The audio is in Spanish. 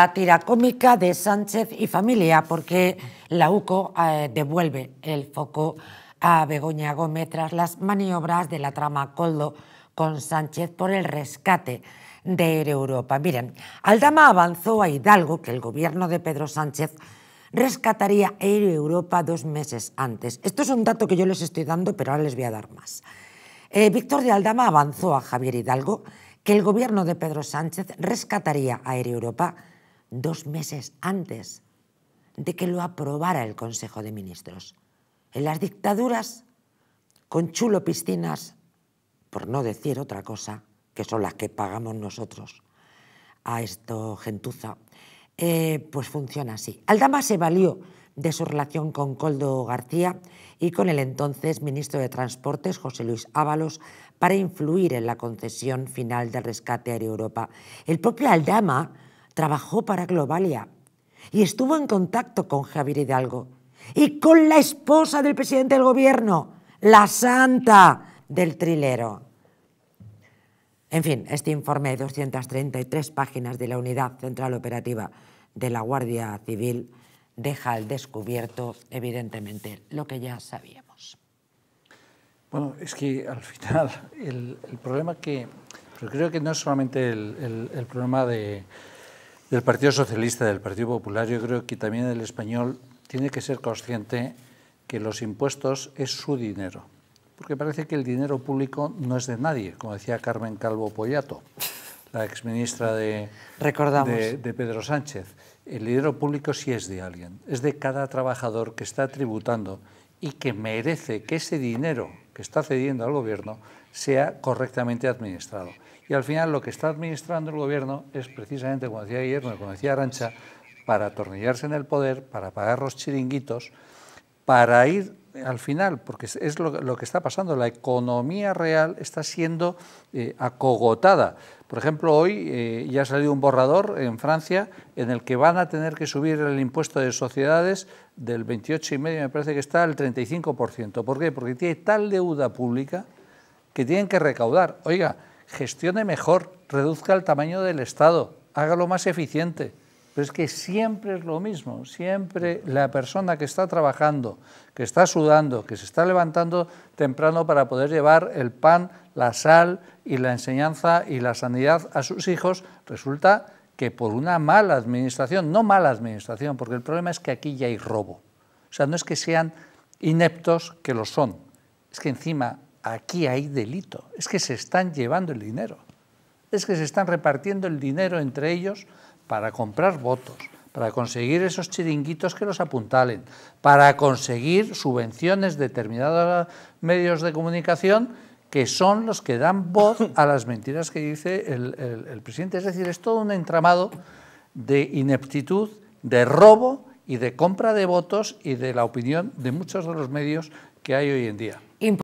La tira cómica de Sánchez y familia, porque la UCO eh, devuelve el foco a Begoña Gómez tras las maniobras de la trama Coldo con Sánchez por el rescate de Europa. Miren, Aldama avanzó a Hidalgo que el gobierno de Pedro Sánchez rescataría Air Europa dos meses antes. Esto es un dato que yo les estoy dando, pero ahora les voy a dar más. Eh, Víctor de Aldama avanzó a Javier Hidalgo que el gobierno de Pedro Sánchez rescataría a Air Europa dos meses antes de que lo aprobara el Consejo de Ministros. En las dictaduras, con chulo piscinas, por no decir otra cosa, que son las que pagamos nosotros a esto gentuza, eh, pues funciona así. Aldama se valió de su relación con Coldo García y con el entonces ministro de Transportes, José Luis Ábalos, para influir en la concesión final del rescate a Europa. El propio Aldama Trabajó para Globalia y estuvo en contacto con Javier Hidalgo y con la esposa del presidente del gobierno, la santa del trilero. En fin, este informe de 233 páginas de la Unidad Central Operativa de la Guardia Civil deja al descubierto, evidentemente, lo que ya sabíamos. Bueno, es que al final el, problema que... Pero creo que no es solamente el problema de del Partido Socialista, del Partido Popular, yo creo que también el español tiene que ser consciente que los impuestos es su dinero, porque parece que el dinero público no es de nadie, como decía Carmen Calvo Pollato, la exministra de, de, de Pedro Sánchez. El dinero público sí es de alguien, es de cada trabajador que está tributando y que merece que ese dinero que está cediendo al gobierno sea correctamente administrado. Y al final lo que está administrando el gobierno es precisamente, como decía ayer, como decía Arancha, para atornillarse en el poder, para pagar los chiringuitos, para ir al final, porque es lo, que está pasando, la economía real está siendo eh, acogotada. Por ejemplo, hoy eh, ya ha salido un borrador en Francia en el que van a tener que subir el impuesto de sociedades del 28,5, me parece que está al 35%. ¿Por qué? Porque tiene tal deuda pública que tienen que recaudar. Oiga, gestione mejor, reduzca el tamaño del Estado, hágalo más eficiente. Pero es que siempre es lo mismo, siempre la persona que está trabajando, que está sudando, que se está levantando temprano para poder llevar el pan, la sal y la enseñanza y la sanidad a sus hijos, resulta que por una mala administración, no mala administración, porque el problema es que aquí ya hay robo. O sea, no es que sean ineptos, que lo son, es que encima aquí hay delito. Es que se están llevando el dinero. Es que se están repartiendo el dinero entre ellos para comprar votos, para conseguir esos chiringuitos que los apuntalen, para conseguir subvenciones de determinados medios de comunicación que son los que dan voz a las mentiras que dice el presidente. Es decir, es todo un entramado de ineptitud, de robo y de compra de votos y de la opinión de muchos de los medios que hay hoy en día.